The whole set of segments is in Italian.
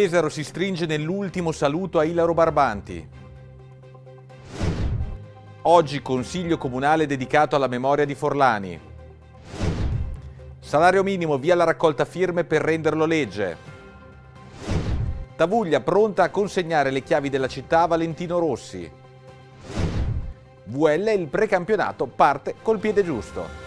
Pesaro si stringe nell'ultimo saluto a Ilaro Barbanti. Oggi consiglio comunale dedicato alla memoria di Forlani. Salario minimo via la raccolta firme per renderlo legge. Tavuglia pronta a consegnare le chiavi della città a Valentino Rossi. VL il precampionato parte col piede giusto.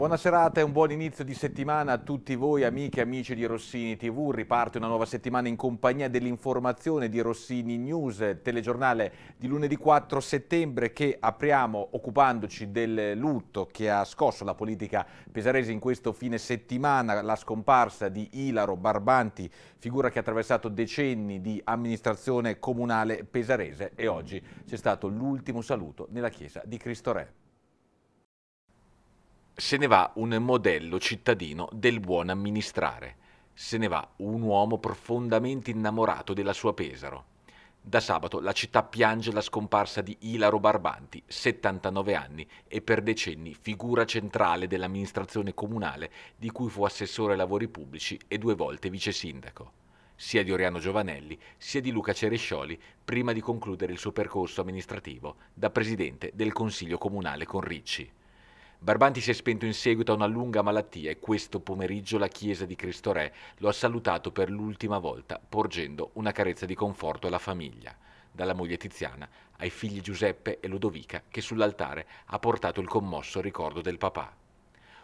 buona serata e un buon inizio di settimana a tutti voi amiche e amici di Rossini TV. Riparte una nuova settimana in compagnia dell'informazione di Rossini News, telegiornale di lunedì 4 settembre che apriamo occupandoci del lutto che ha scosso la politica pesarese in questo fine settimana, la scomparsa di Ilaro Barbanti, figura che ha attraversato decenni di amministrazione comunale pesarese e oggi c'è stato l'ultimo saluto nella chiesa di Cristo Re. Se ne va un modello cittadino del buon amministrare. Se ne va un uomo profondamente innamorato della sua Pesaro. Da sabato la città piange la scomparsa di Ilaro Barbanti, 79 anni e per decenni figura centrale dell'amministrazione comunale di cui fu assessore ai lavori pubblici e due volte vice sindaco sia di Oriano Giovanelli sia di Luca Cerescioli prima di concludere il suo percorso amministrativo da presidente del Consiglio Comunale con Ricci. Barbanti si è spento in seguito a una lunga malattia e questo pomeriggio la chiesa di Cristo Re lo ha salutato per l'ultima volta, porgendo una carezza di conforto alla famiglia, dalla moglie Tiziana ai figli Giuseppe e Ludovica che sull'altare ha portato il commosso ricordo del papà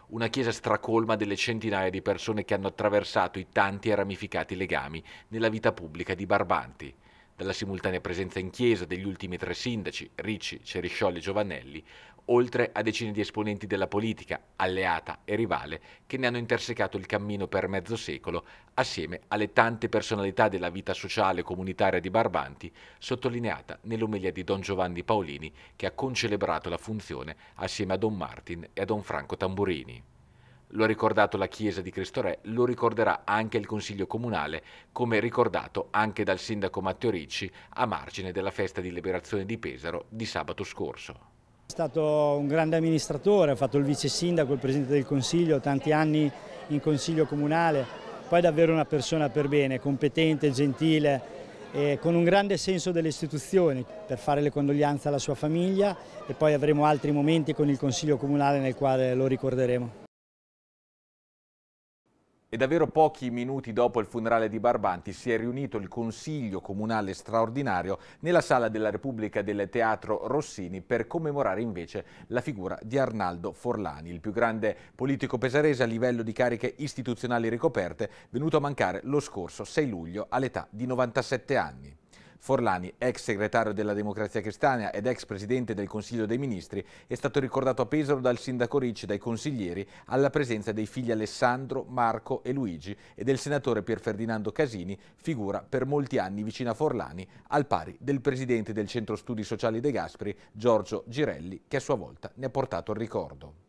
una chiesa stracolma delle centinaia di persone che hanno attraversato i tanti e ramificati legami nella vita pubblica di Barbanti, dalla simultanea presenza in chiesa degli ultimi tre sindaci, Ricci, Ceriscioli e Giovanelli, oltre a decine di esponenti della politica, alleata e rivale, che ne hanno intersecato il cammino per mezzo secolo, assieme alle tante personalità della vita sociale e comunitaria di Barbanti, sottolineata nell'omelia di Don Giovanni Paolini, che ha concelebrato la funzione assieme a Don Martin e a Don Franco Tamburini. Lo ha ricordato la Chiesa di Cristo Re, lo ricorderà anche il Consiglio Comunale, come ricordato anche dal sindaco Matteo Ricci a margine della festa di liberazione di Pesaro di sabato scorso. È stato un grande amministratore, ha fatto il vice sindaco, il presidente del consiglio, tanti anni in consiglio comunale, poi davvero una persona per bene, competente, gentile, e con un grande senso delle istituzioni per fare le condoglianze alla sua famiglia e poi avremo altri momenti con il Consiglio Comunale nel quale lo ricorderemo. E davvero pochi minuti dopo il funerale di Barbanti si è riunito il Consiglio Comunale Straordinario nella Sala della Repubblica del Teatro Rossini per commemorare invece la figura di Arnaldo Forlani, il più grande politico pesarese a livello di cariche istituzionali ricoperte, venuto a mancare lo scorso 6 luglio all'età di 97 anni. Forlani, ex segretario della Democrazia Cristiana ed ex presidente del Consiglio dei Ministri, è stato ricordato a Pesaro dal sindaco Ricci e dai consiglieri alla presenza dei figli Alessandro, Marco e Luigi e del senatore Pier Ferdinando Casini, figura per molti anni vicina a Forlani, al pari del presidente del Centro Studi Sociali De Gasperi, Giorgio Girelli, che a sua volta ne ha portato il ricordo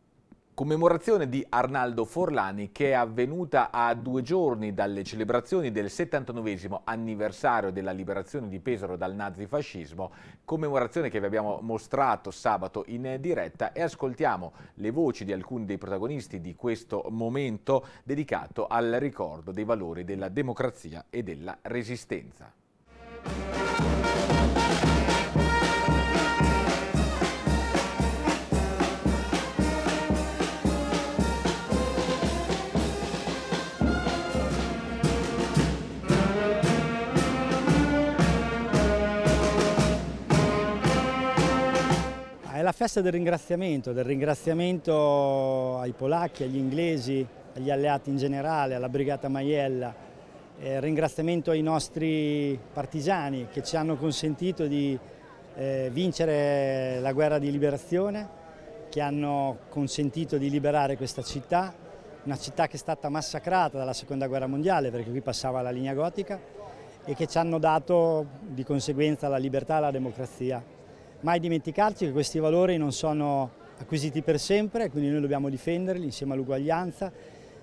commemorazione di Arnaldo Forlani che è avvenuta a due giorni dalle celebrazioni del 79 anniversario della liberazione di Pesaro dal nazifascismo, commemorazione che vi abbiamo mostrato sabato in diretta e ascoltiamo le voci di alcuni dei protagonisti di questo momento dedicato al ricordo dei valori della democrazia e della resistenza. festa del ringraziamento, del ringraziamento ai polacchi, agli inglesi, agli alleati in generale, alla Brigata Maiella, eh, ringraziamento ai nostri partigiani che ci hanno consentito di eh, vincere la guerra di liberazione, che hanno consentito di liberare questa città, una città che è stata massacrata dalla seconda guerra mondiale perché qui passava la linea gotica e che ci hanno dato di conseguenza la libertà e la democrazia mai dimenticarci che questi valori non sono acquisiti per sempre, quindi noi dobbiamo difenderli insieme all'uguaglianza,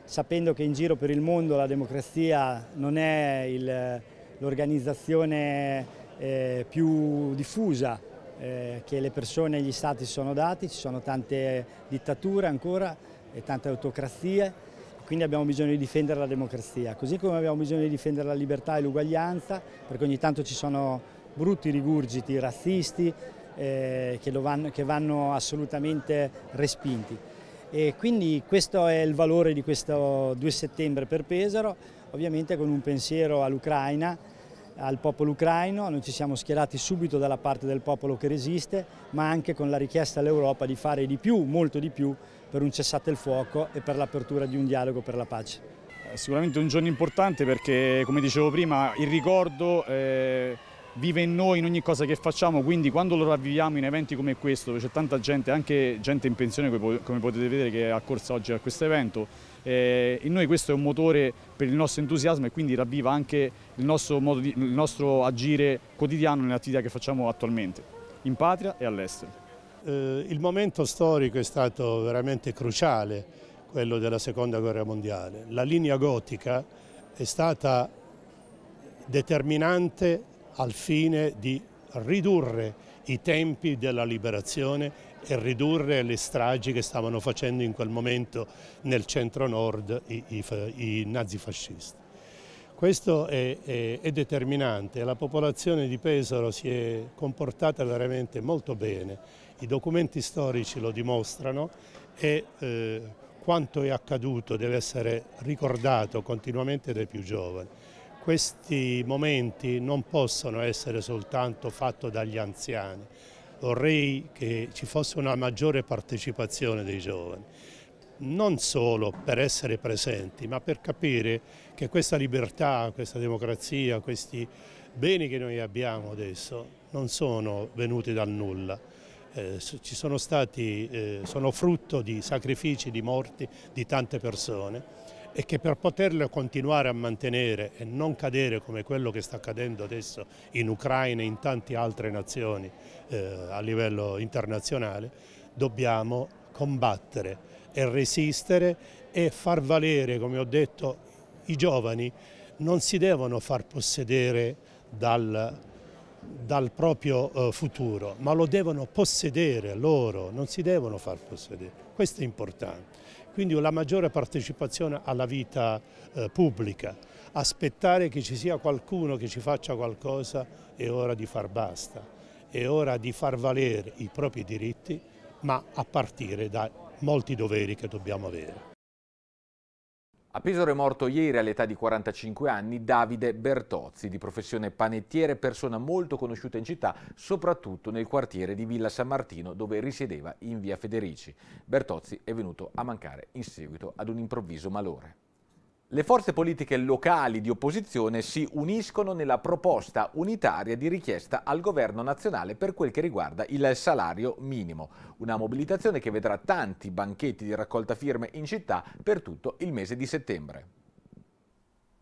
sapendo che in giro per il mondo la democrazia non è l'organizzazione eh, più diffusa eh, che le persone e gli stati sono dati, ci sono tante dittature ancora e tante autocrazie, quindi abbiamo bisogno di difendere la democrazia, così come abbiamo bisogno di difendere la libertà e l'uguaglianza, perché ogni tanto ci sono brutti rigurgiti razzisti, eh, che, vanno, che, vanno, assolutamente respinti. E quindi questo è il valore di questo 2 settembre per Pesaro, ovviamente con un pensiero all'Ucraina, al popolo ucraino, noi ci siamo schierati subito dalla parte del popolo che resiste, ma anche con la richiesta all'Europa di fare di più, molto di più, per un cessate il fuoco e per l'apertura di un dialogo per la pace. Eh, sicuramente un giorno importante perché, come dicevo prima, il ricordo... Eh vive in noi in ogni cosa che facciamo, quindi quando lo ravviviamo in eventi come questo, dove c'è tanta gente, anche gente in pensione come potete vedere che è accorsa oggi a questo evento, eh, in noi questo è un motore per il nostro entusiasmo e quindi ravviva anche il nostro, di, il nostro agire quotidiano nelle attività che facciamo attualmente, in patria e all'estero. Eh, il momento storico è stato veramente cruciale, quello della seconda guerra mondiale. La linea gotica è stata determinante al fine di ridurre i tempi della liberazione e ridurre le stragi che stavano facendo in quel momento nel centro-nord i, i, i, nazifascisti. Questo è, è, è determinante, la popolazione di Pesaro si è comportata veramente molto bene, i documenti storici lo dimostrano e eh, quanto è accaduto deve essere ricordato continuamente dai più giovani questi momenti non possono essere soltanto fatti dagli anziani, vorrei che ci fosse una maggiore partecipazione dei giovani, non solo per essere presenti, ma per capire che questa libertà, questa democrazia, questi beni che noi abbiamo adesso non sono venuti dal nulla. Eh, sono, stati, eh, sono frutto di sacrifici, di morti di tante persone e che per poterle continuare a mantenere e non cadere come quello che sta accadendo adesso in Ucraina e in tante altre nazioni eh, a livello internazionale, dobbiamo combattere e resistere e far valere, come ho detto, i giovani non si devono far possedere dal dal proprio eh, futuro, ma lo devono possedere loro, non si devono far possedere. Questo è importante. Quindi la maggiore partecipazione alla vita eh, pubblica, aspettare che ci sia qualcuno che ci faccia qualcosa è ora di far basta, è ora di far valere i propri diritti, ma a partire da molti doveri che dobbiamo avere. A Pesaro è morto ieri all'età di 45 anni Davide Bertozzi, di professione panettiere, persona molto conosciuta in città, soprattutto nel quartiere di Villa San Martino dove risiedeva in via Federici. Bertozzi è venuto a mancare in seguito ad un improvviso malore le forze politiche locali di opposizione si uniscono nella proposta unitaria di richiesta al governo nazionale per quel che riguarda il salario minimo, una mobilitazione che vedrà tanti banchetti di raccolta firme in città per tutto il mese di settembre.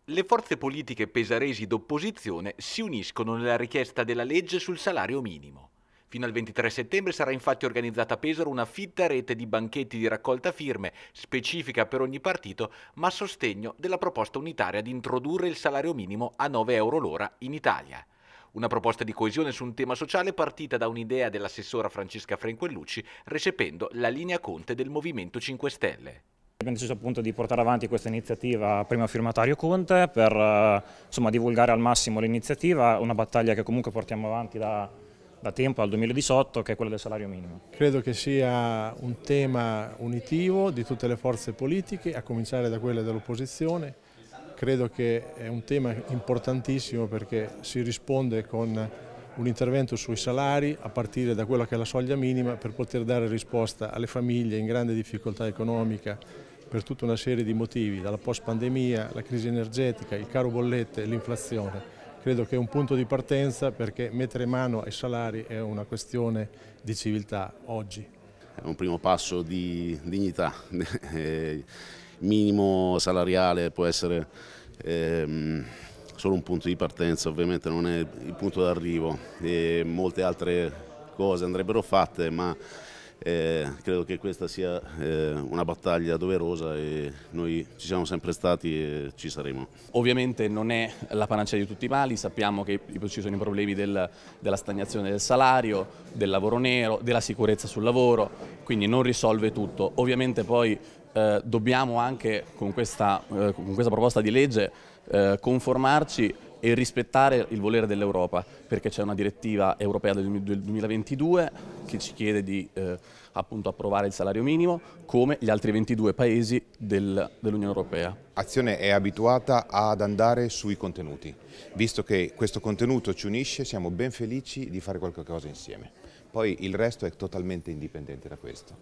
Le forze politiche pesaresi d'opposizione si uniscono nella richiesta della legge sul salario minimo. Fino al 23 settembre sarà infatti organizzata a Pesaro una fitta rete di banchetti di raccolta firme, specifica per ogni partito, ma a sostegno della proposta unitaria di introdurre il salario minimo a 9 euro l'ora in Italia. Una proposta di coesione su un tema sociale partita da un'idea dell'assessora Francesca Frenquellucci, recependo la linea Conte del Movimento 5 Stelle. Abbiamo deciso appunto di portare avanti questa iniziativa primo firmatario Conte per eh, insomma, divulgare al massimo l'iniziativa, una battaglia che comunque portiamo avanti da, da tempo, al 2018, che è quello del salario minimo. Credo che sia un tema unitivo di tutte le forze politiche, a cominciare da quelle dell'opposizione. Credo che è un tema importantissimo perché si risponde con un intervento sui salari a partire da quella che è la soglia minima per poter dare risposta alle famiglie in grande difficoltà economica per tutta una serie di motivi, dalla post pandemia, la crisi energetica, il caro bollette, l'inflazione credo che è un punto di partenza perché mettere mano ai salari è una questione di civiltà oggi. È un primo passo di dignità, il eh, minimo salariale può essere ehm, solo un punto di partenza, ovviamente non è il punto d'arrivo e molte altre cose andrebbero fatte ma eh, credo che questa sia eh, una battaglia doverosa e noi ci siamo sempre stati e ci saremo. Ovviamente non è la panacea di tutti i mali, sappiamo che ci sono i problemi del, della stagnazione del salario, del lavoro nero, della sicurezza sul lavoro, quindi non risolve tutto. Ovviamente poi eh, dobbiamo anche con questa, eh, con questa proposta di legge eh, conformarci e rispettare il volere dell'Europa, perché c'è una direttiva europea del 2022 che ci chiede di eh, appunto approvare il salario minimo come gli altri 22 paesi del, dell'Unione Europea. Azione è abituata ad andare sui contenuti, visto che questo contenuto ci unisce siamo ben felici di fare qualcosa insieme, poi il resto è totalmente indipendente da questo.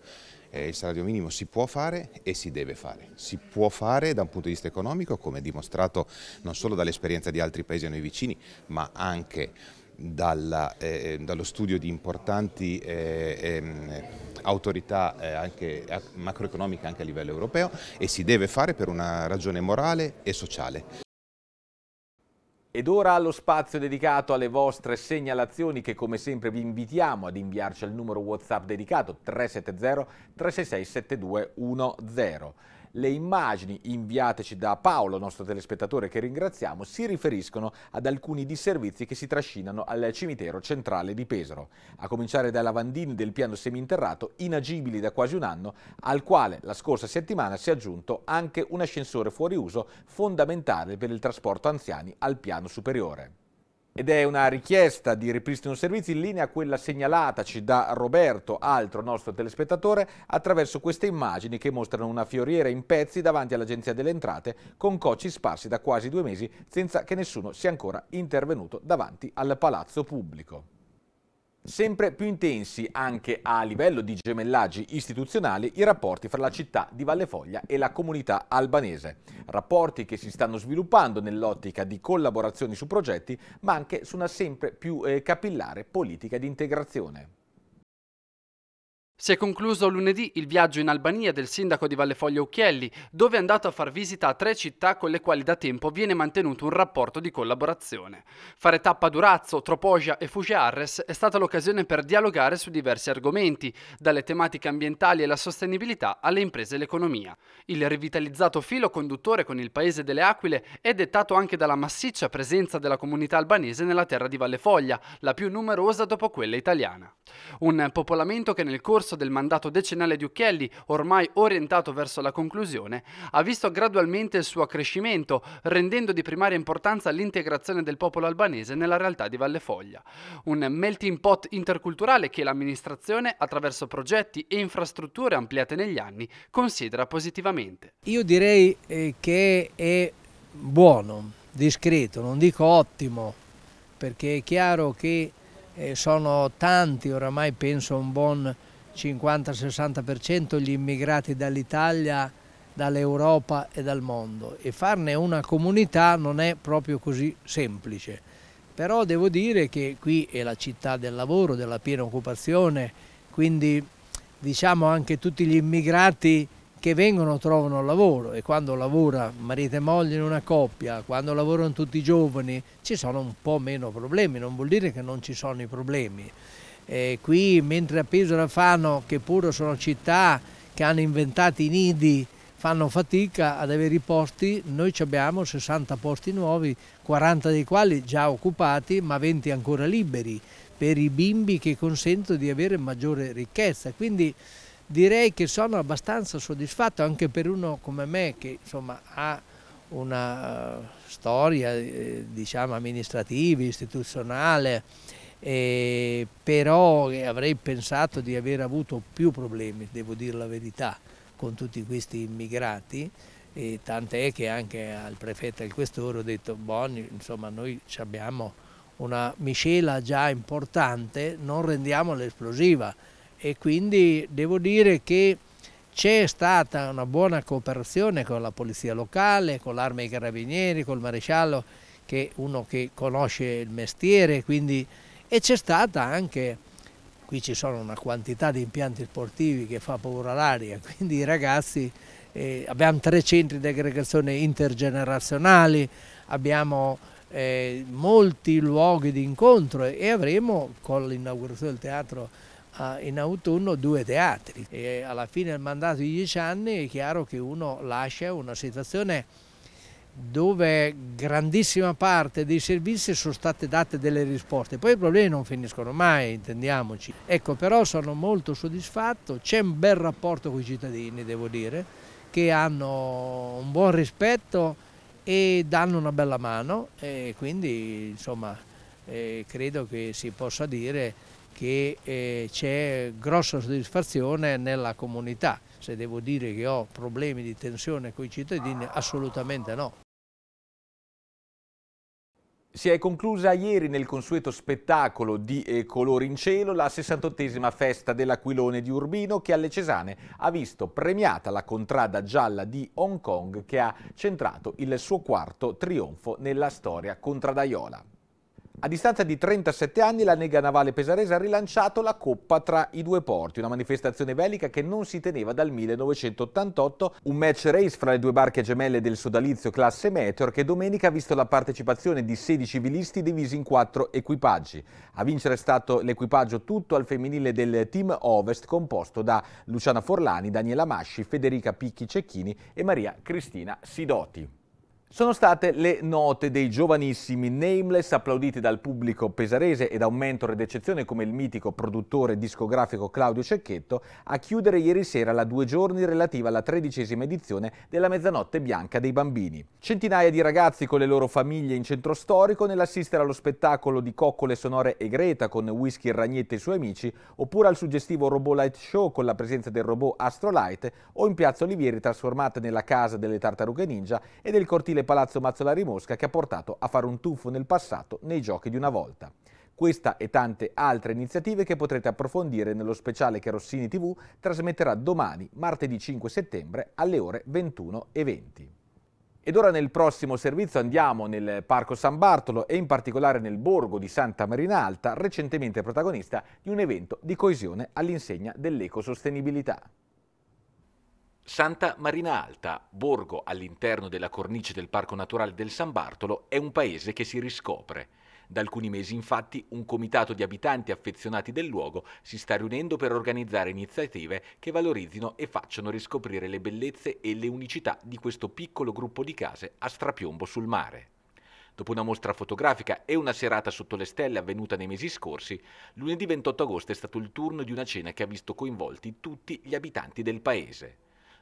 Eh, il salario minimo si può fare e si deve fare. Si può fare da un punto di vista economico, come dimostrato non solo dall'esperienza di altri paesi a noi vicini, ma anche dalla, eh, ehm, dallo studio di importanti eh, ehm, autorità eh, anche macroeconomiche anche a livello europeo e si deve fare per una ragione morale e sociale. Ed ora allo spazio dedicato alle vostre segnalazioni che come sempre vi invitiamo ad inviarci al numero WhatsApp dedicato 370 366 7210 le immagini inviateci da Paolo, nostro telespettatore che ringraziamo, si riferiscono ad alcuni disservizi che si trascinano al cimitero centrale di Pesaro, a cominciare dai lavandini del piano seminterrato inagibili da quasi un anno, al quale la scorsa settimana si è aggiunto anche un ascensore fuori uso fondamentale per il trasporto anziani al piano superiore ed è una richiesta di ripristino servizi in linea a quella segnalataci da Roberto, altro nostro telespettatore, attraverso queste immagini che mostrano una fioriera in pezzi davanti all'Agenzia delle Entrate con cocci sparsi da quasi due mesi senza che nessuno sia ancora intervenuto davanti al palazzo pubblico sempre più intensi anche a livello di gemellaggi istituzionali i rapporti fra la città di Vallefoglia e la comunità albanese, rapporti che si stanno sviluppando nell'ottica di collaborazioni su progetti ma anche su una sempre più eh, capillare politica di integrazione. Si è concluso lunedì il viaggio in Albania del sindaco di Vallefoglio Ucchielli, dove è andato a far visita a tre città con le quali da tempo viene mantenuto un rapporto di collaborazione. Fare tappa a Durazzo, Tropogia e Fugiarres è stata l'occasione per dialogare su diversi argomenti, dalle tematiche ambientali e la sostenibilità alle imprese e l'economia. Il rivitalizzato filo conduttore con il paese delle Aquile è dettato anche dalla massiccia presenza della comunità albanese nella terra di Vallefoglia, la più numerosa dopo quella italiana. Un popolamento che nel corso corso del mandato decennale di Ucchelli, ormai orientato verso la conclusione, ha visto gradualmente il suo accrescimento, rendendo di primaria importanza l'integrazione del popolo albanese nella realtà di Valle Foglia. Un melting pot interculturale che l'amministrazione, attraverso progetti e infrastrutture ampliate negli anni, considera positivamente. Io direi eh, che è buono, discreto, non dico ottimo, perché è chiaro che eh, sono tanti, oramai penso un buon 50-60% gli immigrati dall'Italia, dall'Europa e dal mondo e farne una comunità non è proprio così semplice. Però devo dire che qui è la città del lavoro, della piena occupazione, quindi diciamo anche tutti gli immigrati che vengono trovano lavoro e quando lavora marito e moglie in una coppia, quando lavorano tutti i giovani, ci sono un po' meno problemi, non vuol dire che non ci sono i problemi. Eh, qui mentre a Pisola fanno, che pure sono città che hanno inventato i nidi, fanno fatica ad avere i posti, noi abbiamo 60 posti nuovi, 40 dei quali già occupati ma 20 ancora liberi per i bimbi che consentono di avere maggiore ricchezza. Quindi direi che sono abbastanza soddisfatto anche per uno come me che insomma, ha una eh, storia eh, diciamo, amministrativa, istituzionale eh, però eh, avrei pensato di aver avuto più problemi, devo dire la verità, con tutti questi immigrati, tant'è che anche al prefetto e al questore ho detto Boni, insomma noi abbiamo una miscela già importante, non rendiamo l'esplosiva e quindi devo dire che c'è stata una buona cooperazione con la polizia locale, con l'arma dei carabinieri, col maresciallo che è uno che conosce il mestiere, quindi e c'è stata anche, qui ci sono una quantità di impianti sportivi che fa paura l'aria, quindi i ragazzi, eh, abbiamo tre centri di aggregazione intergenerazionali, abbiamo eh, molti luoghi di incontro e avremo con l'inaugurazione del teatro in autunno due teatri e alla fine del mandato di dieci anni è chiaro che uno lascia una situazione dove grandissima parte dei servizi sono state date delle risposte. Poi i problemi non finiscono mai, intendiamoci. Ecco, però sono molto soddisfatto, c'è un bel rapporto con i cittadini, devo dire, che hanno un buon rispetto e danno una bella mano e quindi insomma eh, credo che si possa dire che eh, c'è grossa soddisfazione nella comunità se devo dire che ho problemi di tensione con i cittadini, assolutamente no. Si è conclusa ieri nel consueto spettacolo di eh, Colori in Cielo la 68esima festa dell'Aquilone di Urbino che alle Cesane ha visto premiata la contrada gialla di Hong Kong che ha centrato il suo quarto trionfo nella storia contradaiola. A distanza di 37 anni la Nega Navale Pesarese ha rilanciato la Coppa tra i due porti, una manifestazione bellica che non si teneva dal 1988, un match race fra le due barche gemelle del sodalizio classe Meteor che domenica ha visto la partecipazione di 16 civilisti divisi in quattro equipaggi. A vincere è stato l'equipaggio tutto al femminile del Team Ovest composto da Luciana Forlani, Daniela Masci, Federica Picchi Cecchini e Maria Cristina Sidoti. Sono state le note dei giovanissimi Nameless applauditi dal pubblico pesarese e da un mentore d'eccezione come il mitico produttore discografico Claudio Cecchetto a chiudere ieri sera la due giorni relativa alla tredicesima edizione della Mezzanotte Bianca dei Bambini. Centinaia di ragazzi con le loro famiglie in centro storico nell'assistere allo spettacolo di coccole sonore e Greta con Whisky Ragnetti e i suoi amici oppure al suggestivo Robot Light Show con la presenza del robot Astro Light o in Piazza Olivieri trasformata nella casa delle tartarughe ninja e del cortile del Palazzo Mazzolari Mosca che ha portato a fare un tuffo nel passato nei giochi di una volta. Questa e tante altre iniziative che potrete approfondire nello speciale che Rossini TV trasmetterà domani, martedì 5 settembre, alle ore 21.20. Ed ora nel prossimo servizio andiamo nel Parco San Bartolo e in particolare nel borgo di Santa Marina Alta, recentemente protagonista di un evento di coesione all'insegna dell'ecosostenibilità. Santa Marina Alta, borgo all'interno della cornice del Parco Naturale del San Bartolo, è un paese che si riscopre. Da alcuni mesi infatti un comitato di abitanti affezionati del luogo si sta riunendo per organizzare iniziative che valorizzino e facciano riscoprire le bellezze e le unicità di questo piccolo gruppo di case a strapiombo sul mare. Dopo una mostra fotografica e una serata sotto le stelle avvenuta nei mesi scorsi, lunedì 28 agosto è stato il turno di una cena che ha visto coinvolti tutti gli abitanti del paese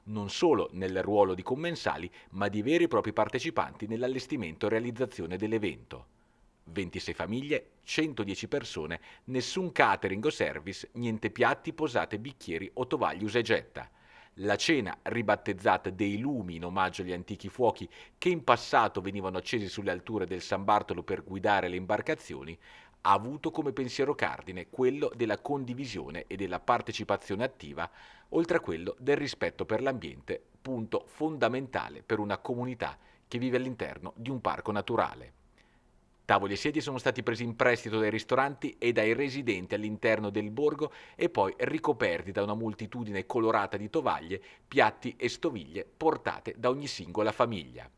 non solo nel ruolo di commensali, ma di veri e propri partecipanti nell'allestimento e realizzazione dell'evento. 26 famiglie, 110 persone, nessun catering o service, niente piatti, posate, bicchieri o tovagli usa e getta. La cena, ribattezzata dei lumi in omaggio agli antichi fuochi che in passato venivano accesi sulle alture del San Bartolo per guidare le imbarcazioni, ha avuto come pensiero cardine quello della condivisione e della partecipazione attiva, oltre a quello del rispetto per l'ambiente, punto fondamentale per una comunità che vive all'interno di un parco naturale. Tavoli e sedie sono stati presi in prestito dai ristoranti e dai residenti all'interno del borgo e poi ricoperti da una moltitudine colorata di tovaglie, piatti e stoviglie portate da ogni singola famiglia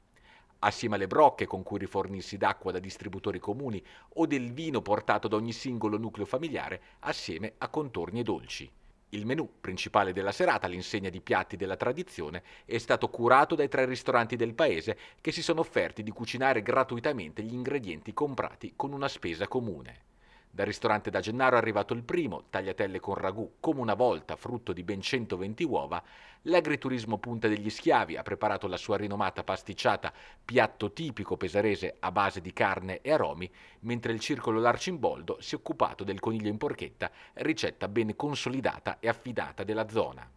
assieme alle brocche con cui rifornirsi d'acqua da distributori comuni o del vino portato da ogni singolo nucleo familiare assieme a contorni e dolci. Il menù principale della serata, l'insegna di piatti della tradizione, è stato curato dai tre ristoranti del paese che si sono offerti di cucinare gratuitamente gli ingredienti comprati con una spesa comune. Dal ristorante da Gennaro è arrivato il primo, tagliatelle con ragù, come una volta, frutto di ben 120 uova. L'agriturismo Punta degli Schiavi ha preparato la sua rinomata pasticciata, piatto tipico pesarese a base di carne e aromi, mentre il circolo Larcimboldo si è occupato del coniglio in porchetta, ricetta ben consolidata e affidata della zona.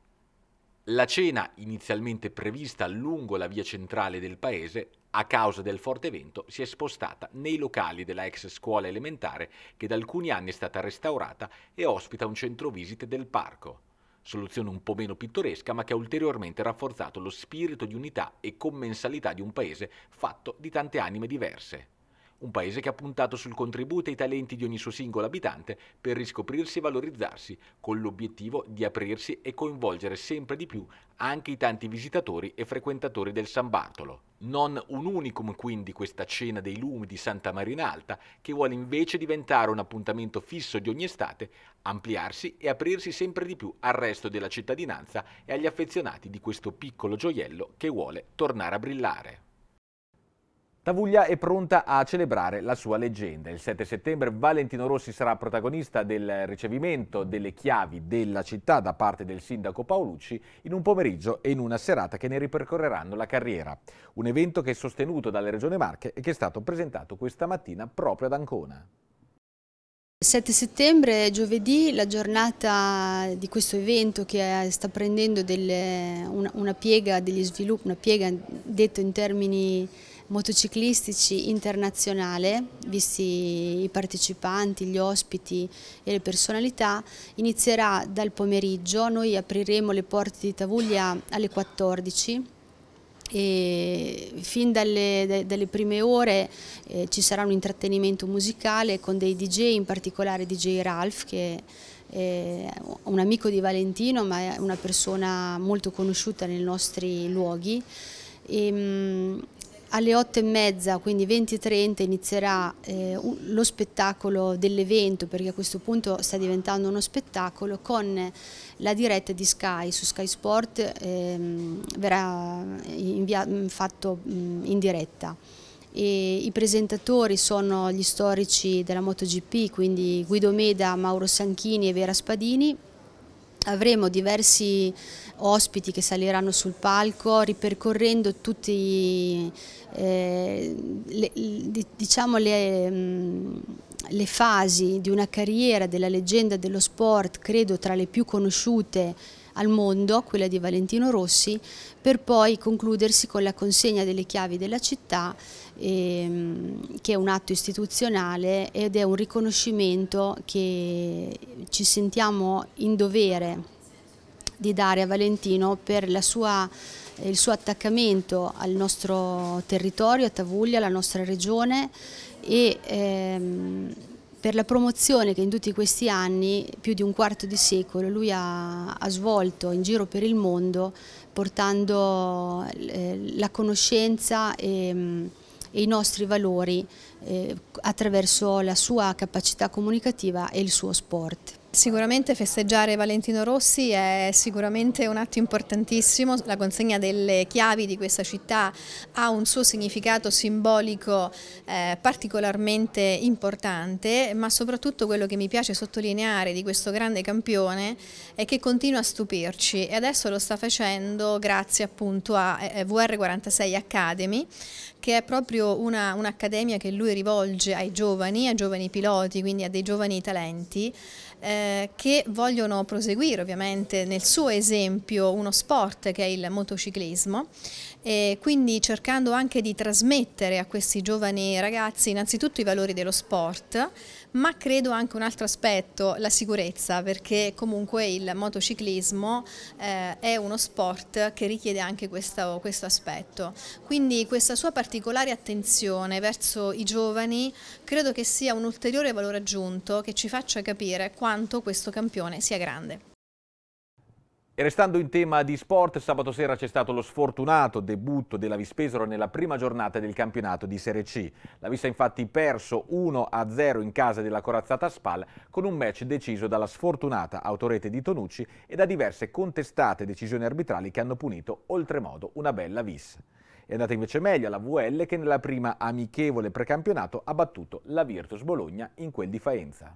La cena, inizialmente prevista lungo la via centrale del paese, a causa del forte vento, si è spostata nei locali della ex scuola elementare che da alcuni anni è stata restaurata e ospita un centro visite del parco. Soluzione un po' meno pittoresca ma che ha ulteriormente rafforzato lo spirito di unità e commensalità di un paese fatto di tante anime diverse un paese che ha puntato sul contributo e i talenti di ogni suo singolo abitante per riscoprirsi e valorizzarsi, con l'obiettivo di aprirsi e coinvolgere sempre di più anche i tanti visitatori e frequentatori del San Bartolo. Non un unicum quindi questa cena dei lumi di Santa Marinalta, che vuole invece diventare un appuntamento fisso di ogni estate, ampliarsi e aprirsi sempre di più al resto della cittadinanza e agli affezionati di questo piccolo gioiello che vuole tornare a brillare. Tavuglia è pronta a celebrare la sua leggenda. Il 7 settembre Valentino Rossi sarà protagonista del ricevimento delle chiavi della città da parte del sindaco Paolucci in un pomeriggio e in una serata che ne ripercorreranno la carriera. Un evento che è sostenuto dalla Regione Marche e che è stato presentato questa mattina proprio ad Ancona. 7 settembre, giovedì, la giornata di questo evento che eh, sta prendendo delle, una, una piega degli sviluppi, una piega detto in termini motociclistici internazionale, visti i partecipanti, gli ospiti e le personalità, inizierà dal pomeriggio, noi apriremo le porte di Tavuglia alle 14 e fin dalle, dalle prime ore eh, ci sarà un intrattenimento musicale con dei DJ, in particolare DJ Ralph che è un amico di Valentino ma è una persona molto conosciuta nei nostri luoghi e, ehm, alle 8 e mezza, quindi 20.30, inizierà eh, lo spettacolo dell'evento, perché a questo punto sta diventando uno spettacolo, con la diretta di Sky su Sky Sport ehm, verrà eh, in mm, fatto mh, mm, in diretta. E I presentatori sono gli storici della MotoGP, quindi Guido Meda, Mauro Sanchini e Vera Spadini. Avremo diversi ospiti che saliranno sul palco ripercorrendo tutte eh, le, diciamo le, mm, le fasi di una carriera della leggenda dello sport, credo tra le più conosciute al mondo, quella di Valentino Rossi, per poi concludersi con la consegna delle chiavi della città, ehm, che è un atto istituzionale ed è un riconoscimento che ci sentiamo in dovere di dare a Valentino per sua, eh, il suo attaccamento al nostro territorio, a Tavuglia, alla nostra regione e ehm, per la promozione che in tutti questi anni, più di un quarto di secolo, lui ha, ha svolto in giro per il mondo portando eh, la conoscenza e, mm, e, i nostri valori eh, attraverso la sua capacità comunicativa e il suo sport. Sicuramente festeggiare Valentino Rossi è sicuramente un atto importantissimo, la consegna delle chiavi di questa città ha un suo significato simbolico eh, particolarmente importante, ma soprattutto quello che mi piace sottolineare di questo grande campione è che continua a stupirci e adesso lo sta facendo grazie appunto a eh, VR46 Academy, che è proprio un'accademia un che lui rivolge ai giovani, a giovani piloti, quindi a dei giovani talenti, eh, che vogliono proseguire ovviamente nel suo esempio uno sport che è il motociclismo e quindi cercando anche di trasmettere a questi giovani ragazzi innanzitutto i valori dello sport ma credo anche un altro aspetto, la sicurezza, perché comunque il motociclismo eh, è uno sport che richiede anche questo, questo aspetto. Quindi questa sua particolare attenzione verso i giovani credo che sia un ulteriore valore aggiunto che ci faccia capire quanto questo campione sia grande. E restando in tema di sport, sabato sera c'è stato lo sfortunato debutto della Vispesaro nella prima giornata del campionato di Serie C. La Vista infatti perso 1-0 in casa della corazzata Spal con un match deciso dalla sfortunata autorete di Tonucci e da diverse contestate decisioni arbitrali che hanno punito oltremodo una bella Vis. È andata invece meglio alla VL che nella prima amichevole precampionato ha battuto la Virtus Bologna in quel di Faenza.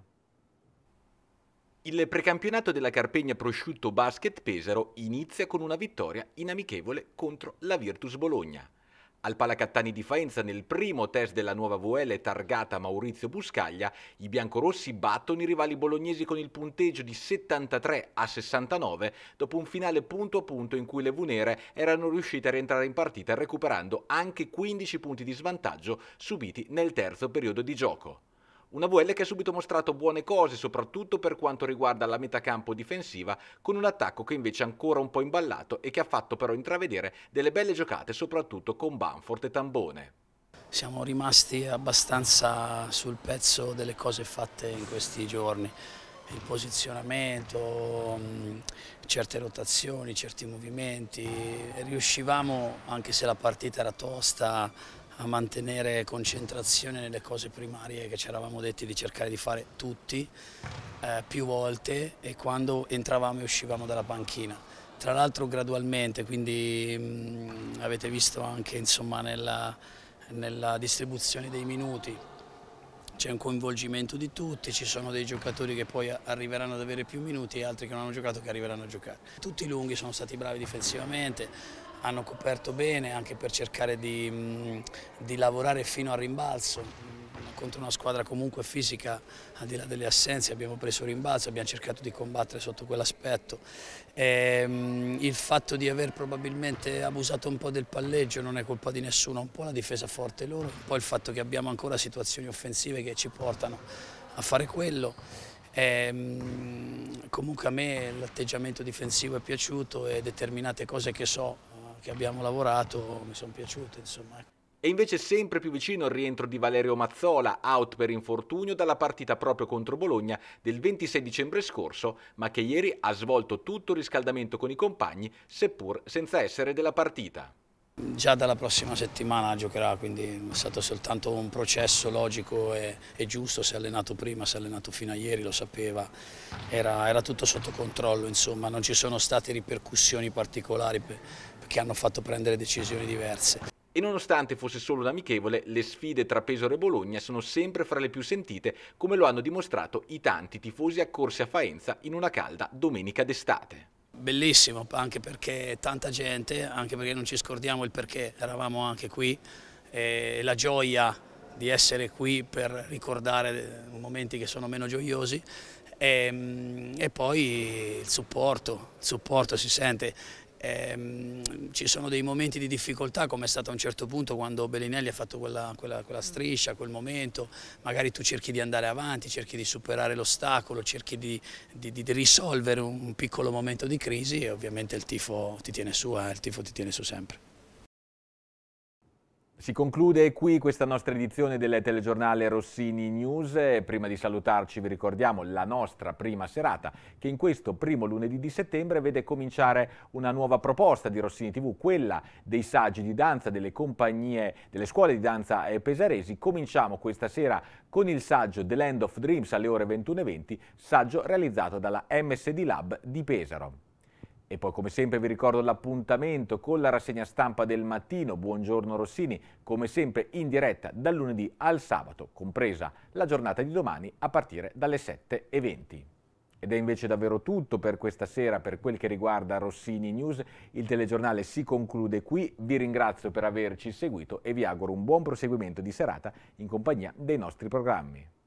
Il precampionato della Carpegna Prosciutto Basket Pesaro inizia con una vittoria in amichevole contro la Virtus Bologna. Al Palacattani di Faenza, nel primo test della nuova VL targata Maurizio Buscaglia, i biancorossi battono i rivali bolognesi con il punteggio di 73 a 69 dopo un finale punto a punto in cui le Vunere erano riuscite a rientrare in partita recuperando anche 15 punti di svantaggio subiti nel terzo periodo di gioco. Una VL che ha subito mostrato buone cose, soprattutto per quanto riguarda la metà campo difensiva, con un attacco che invece è ancora un po' imballato e che ha fatto però intravedere delle belle giocate, soprattutto con Banfort e Tambone. Siamo rimasti abbastanza sul pezzo delle cose fatte in questi giorni il posizionamento, mm, certe rotazioni, certi movimenti. Riuscivamo, anche se la partita era tosta, a mantenere concentrazione nelle cose primarie che ci eravamo detti di cercare di fare tutti eh, più volte e quando entravamo e uscivamo dalla panchina. Tra l'altro gradualmente, quindi mh, mm, avete visto anche insomma, nella, nella distribuzione dei minuti c'è un coinvolgimento di tutti, ci sono dei giocatori che poi arriveranno ad avere più minuti e altri che non hanno giocato che arriveranno a giocare. Tutti i lunghi sono stati bravi difensivamente, hanno coperto bene anche per cercare di, di lavorare fino al rimbalzo contro una squadra comunque fisica, al di là delle assenze, abbiamo preso rimbalzo, abbiamo cercato di combattere sotto quell'aspetto. Ehm, il fatto di aver probabilmente abusato un po' del palleggio non è colpa di nessuno, un po' la difesa forte loro, poi il fatto che abbiamo ancora situazioni offensive che ci portano a fare quello. E, ehm, comunque a me l'atteggiamento difensivo è piaciuto e determinate cose che so che abbiamo lavorato mi sono piaciute. Insomma. Ecco. E invece sempre più vicino il rientro di Valerio Mazzola, out per infortunio dalla partita proprio contro Bologna del 26 dicembre scorso, ma che ieri ha svolto tutto il riscaldamento con i compagni, seppur senza essere della partita. Già dalla prossima settimana giocherà, quindi è stato soltanto un processo logico e, e giusto, si è allenato prima, si è allenato fino a ieri, lo sapeva, era, era tutto sotto controllo, insomma non ci sono state ripercussioni particolari per, che hanno fatto prendere decisioni diverse. E nonostante fosse solo un amichevole, le sfide tra Pesaro e Bologna sono sempre fra le più sentite, come lo hanno dimostrato i tanti tifosi accorsi a Faenza in una calda domenica d'estate. Bellissimo, anche perché tanta gente, anche perché non ci scordiamo il perché, eravamo anche qui, e la gioia di essere qui per ricordare momenti che sono meno gioiosi e, mm, e poi il supporto, il supporto si sente, ehm, ci sono dei momenti di difficoltà come è stato a un certo punto quando Bellinelli ha fatto quella, quella, quella striscia, quel momento, magari tu cerchi di andare avanti, cerchi di superare l'ostacolo, cerchi di, di, di, risolvere un piccolo momento di crisi e ovviamente il tifo ti tiene su, eh, il tifo ti tiene su sempre. Si conclude qui questa nostra edizione del telegiornale Rossini News. Prima di salutarci vi ricordiamo la nostra prima serata che in questo primo lunedì di settembre vede cominciare una nuova proposta di Rossini TV, quella dei saggi di danza delle compagnie, delle scuole di danza pesaresi. Cominciamo questa sera con il saggio The Land of Dreams alle ore 21.20, saggio realizzato dalla MSD Lab di Pesaro. E poi come sempre vi ricordo l'appuntamento con la rassegna stampa del mattino, buongiorno Rossini, come sempre in diretta dal lunedì al sabato, compresa la giornata di domani a partire dalle 7.20. Ed è invece davvero tutto per questa sera per quel che riguarda Rossini News. Il telegiornale si conclude qui, vi ringrazio per averci seguito e vi auguro un buon proseguimento di serata in compagnia dei nostri programmi.